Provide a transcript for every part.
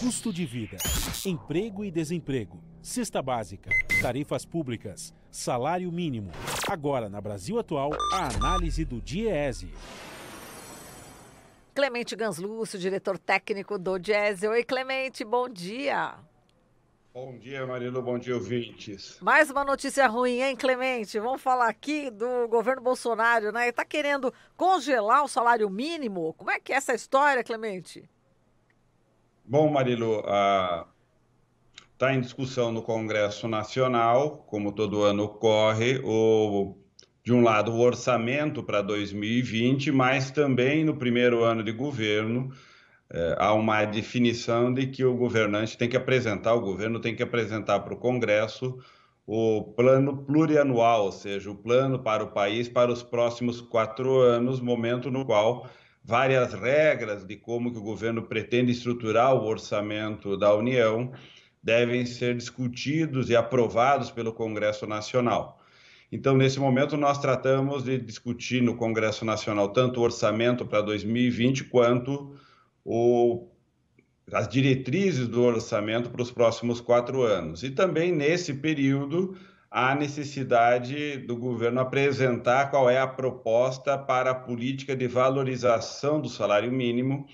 Custo de vida, emprego e desemprego, cesta básica, tarifas públicas, salário mínimo. Agora, na Brasil Atual, a análise do DIEESE. Clemente Ganslúcio, diretor técnico do DIEESE. Oi, Clemente, bom dia. Bom dia, Marino. Bom dia, ouvintes. Mais uma notícia ruim, hein, Clemente? Vamos falar aqui do governo Bolsonaro, né? Está querendo congelar o salário mínimo. Como é que é essa história, Clemente? Bom, Marilu, está ah, em discussão no Congresso Nacional, como todo ano ocorre, o, de um lado o orçamento para 2020, mas também no primeiro ano de governo eh, há uma definição de que o governante tem que apresentar, o governo tem que apresentar para o Congresso o plano plurianual, ou seja, o plano para o país para os próximos quatro anos, momento no qual várias regras de como que o governo pretende estruturar o orçamento da União devem ser discutidos e aprovados pelo Congresso Nacional. Então, nesse momento, nós tratamos de discutir no Congresso Nacional tanto o orçamento para 2020 quanto o, as diretrizes do orçamento para os próximos quatro anos. E também nesse período, a necessidade do governo apresentar qual é a proposta para a política de valorização do salário mínimo,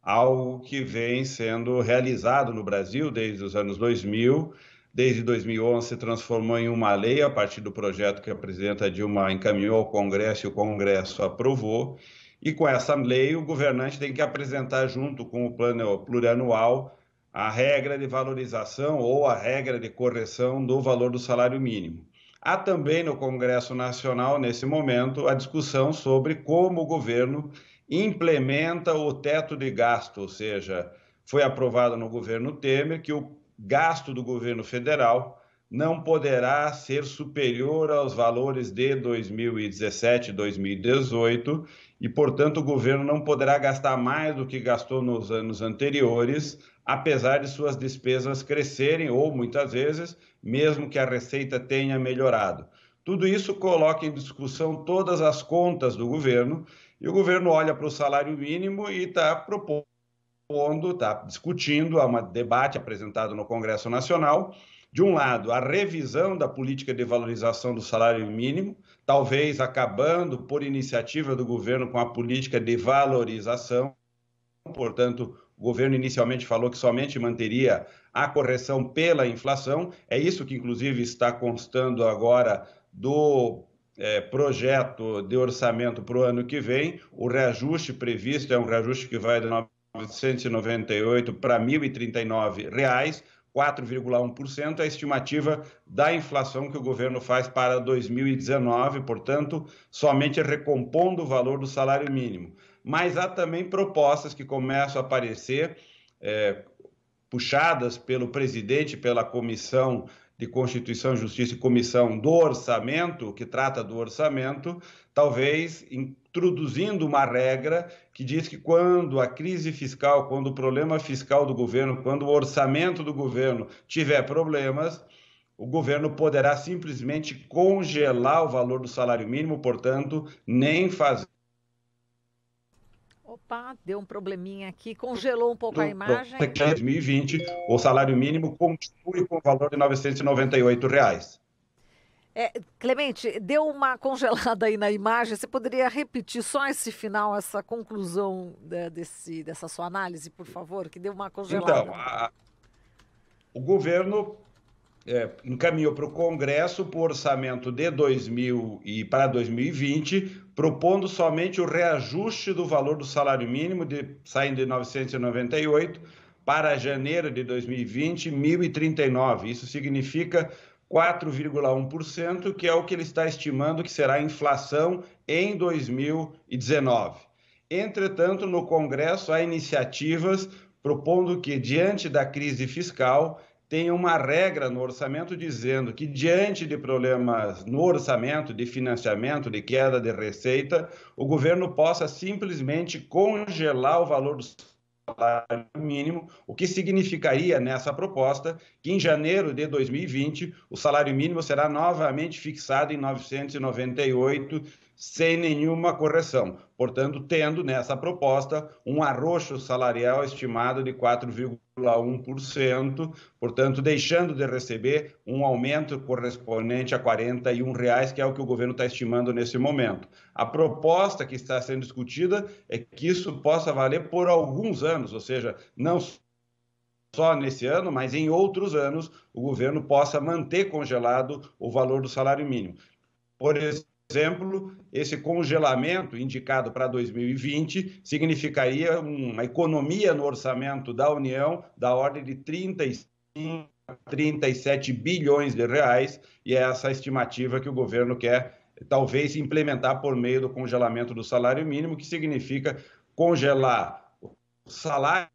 algo que vem sendo realizado no Brasil desde os anos 2000. Desde 2011 se transformou em uma lei a partir do projeto que a presidenta Dilma encaminhou ao Congresso e o Congresso aprovou. E com essa lei, o governante tem que apresentar, junto com o plano plurianual, a regra de valorização ou a regra de correção do valor do salário mínimo. Há também no Congresso Nacional, nesse momento, a discussão sobre como o governo implementa o teto de gasto, ou seja, foi aprovado no governo Temer que o gasto do governo federal não poderá ser superior aos valores de 2017 2018 e, portanto, o governo não poderá gastar mais do que gastou nos anos anteriores, apesar de suas despesas crescerem ou, muitas vezes, mesmo que a receita tenha melhorado. Tudo isso coloca em discussão todas as contas do governo e o governo olha para o salário mínimo e está propondo, está discutindo, há um debate apresentado no Congresso Nacional de um lado, a revisão da política de valorização do salário mínimo, talvez acabando por iniciativa do governo com a política de valorização. Portanto, o governo inicialmente falou que somente manteria a correção pela inflação. É isso que, inclusive, está constando agora do é, projeto de orçamento para o ano que vem. O reajuste previsto é um reajuste que vai de 998 para R$ 1.039. Reais, 4,1% é a estimativa da inflação que o governo faz para 2019, portanto, somente recompondo o valor do salário mínimo. Mas há também propostas que começam a aparecer, é, puxadas pelo presidente, pela comissão de Constituição, Justiça e Comissão do Orçamento, que trata do orçamento, talvez introduzindo uma regra que diz que quando a crise fiscal, quando o problema fiscal do governo, quando o orçamento do governo tiver problemas, o governo poderá simplesmente congelar o valor do salário mínimo, portanto, nem fazer Opa, deu um probleminha aqui, congelou um pouco do, a imagem. Em 2020, o salário mínimo continua com o valor de R$ 998. Reais. É, Clemente, deu uma congelada aí na imagem. Você poderia repetir só esse final, essa conclusão né, desse, dessa sua análise, por favor, que deu uma congelada. Então, a, o governo é, encaminhou para o Congresso o orçamento de 2000 e para 2020, propondo somente o reajuste do valor do salário mínimo, de, saindo de 998 para janeiro de 2020, 1.039. Isso significa 4,1%, que é o que ele está estimando que será a inflação em 2019. Entretanto, no Congresso há iniciativas propondo que, diante da crise fiscal, tem uma regra no orçamento dizendo que, diante de problemas no orçamento, de financiamento, de queda de receita, o governo possa simplesmente congelar o valor do salário mínimo, o que significaria nessa proposta que em janeiro de 2020 o salário mínimo será novamente fixado em 998 sem nenhuma correção portanto, tendo nessa proposta um arroxo salarial estimado de 4,1%, portanto, deixando de receber um aumento correspondente a R$ 41, reais, que é o que o governo está estimando nesse momento. A proposta que está sendo discutida é que isso possa valer por alguns anos, ou seja, não só nesse ano, mas em outros anos, o governo possa manter congelado o valor do salário mínimo. Por exemplo, exemplo, esse congelamento indicado para 2020 significaria uma economia no orçamento da União da ordem de 35 37 bilhões de reais, e é essa estimativa que o governo quer talvez implementar por meio do congelamento do salário mínimo, que significa congelar o salário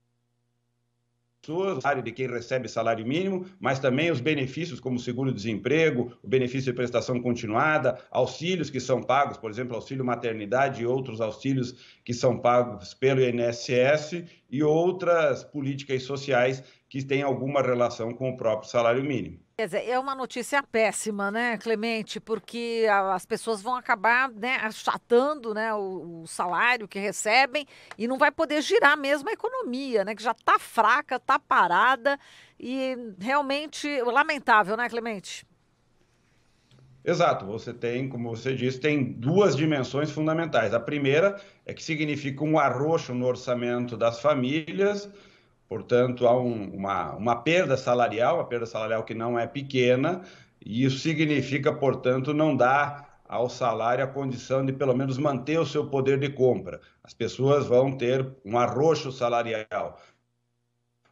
pessoas, área de quem recebe salário mínimo, mas também os benefícios como seguro-desemprego, o benefício de prestação continuada, auxílios que são pagos, por exemplo, auxílio maternidade e outros auxílios que são pagos pelo INSS e outras políticas sociais que têm alguma relação com o próprio salário mínimo. Quer dizer, é uma notícia péssima, né, Clemente? Porque as pessoas vão acabar né, achatando né, o, o salário que recebem e não vai poder girar mesmo a economia, né? Que já está fraca, está parada e realmente lamentável, né, Clemente? Exato, você tem, como você disse, tem duas dimensões fundamentais. A primeira é que significa um arroxo no orçamento das famílias, portanto, há um, uma, uma perda salarial, uma perda salarial que não é pequena, e isso significa, portanto, não dar ao salário a condição de pelo menos manter o seu poder de compra. As pessoas vão ter um arroxo salarial.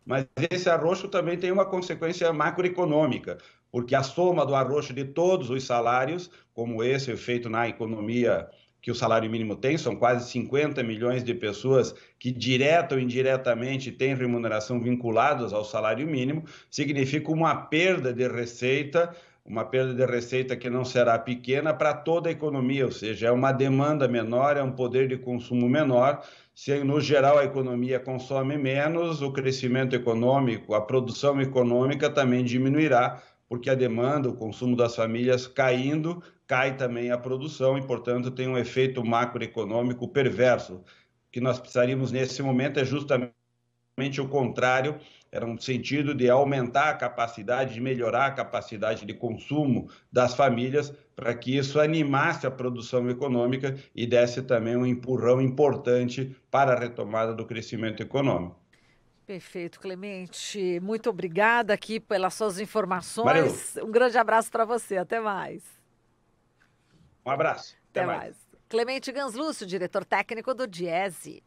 Mas esse arroxo também tem uma consequência macroeconômica, porque a soma do arroxo de todos os salários, como esse feito na economia que o salário mínimo tem, são quase 50 milhões de pessoas que, direta ou indiretamente, têm remuneração vinculadas ao salário mínimo, significa uma perda de receita uma perda de receita que não será pequena para toda a economia, ou seja, é uma demanda menor, é um poder de consumo menor. Se no geral a economia consome menos, o crescimento econômico, a produção econômica também diminuirá, porque a demanda, o consumo das famílias caindo, cai também a produção e, portanto, tem um efeito macroeconômico perverso. O que nós precisaríamos nesse momento é justamente o contrário era um sentido de aumentar a capacidade, de melhorar a capacidade de consumo das famílias, para que isso animasse a produção econômica e desse também um empurrão importante para a retomada do crescimento econômico. Perfeito, Clemente. Muito obrigada aqui pelas suas informações. Valeu. Um grande abraço para você. Até mais. Um abraço. Até, Até mais. mais. Clemente Ganslúcio, diretor técnico do Diese.